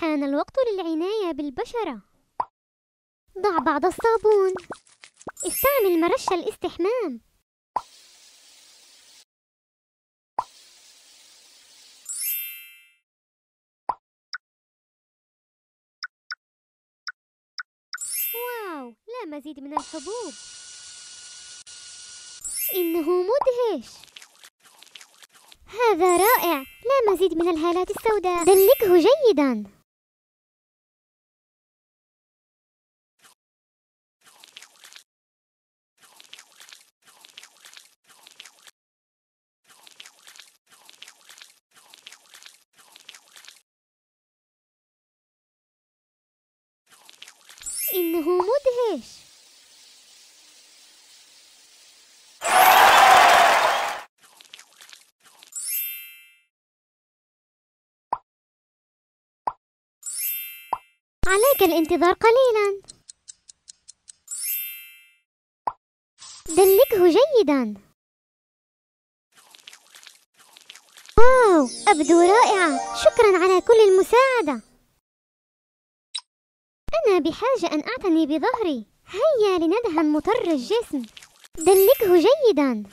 حان الوقت للعناية بالبشرة ضع بعض الصابون استعمل مرش الاستحمام واو لا مزيد من الحبوب إنه مدهش هذا رائع لا مزيد من الهالات السوداء دلكه جيداً إنه مدهش عليك الانتظار قليلا دلكه جيدا واو أبدو رائعة شكرا على كل المساعدة أنا بحاجة أن أعتني بظهري هيا لندهن مطر الجسم دلكه جيداً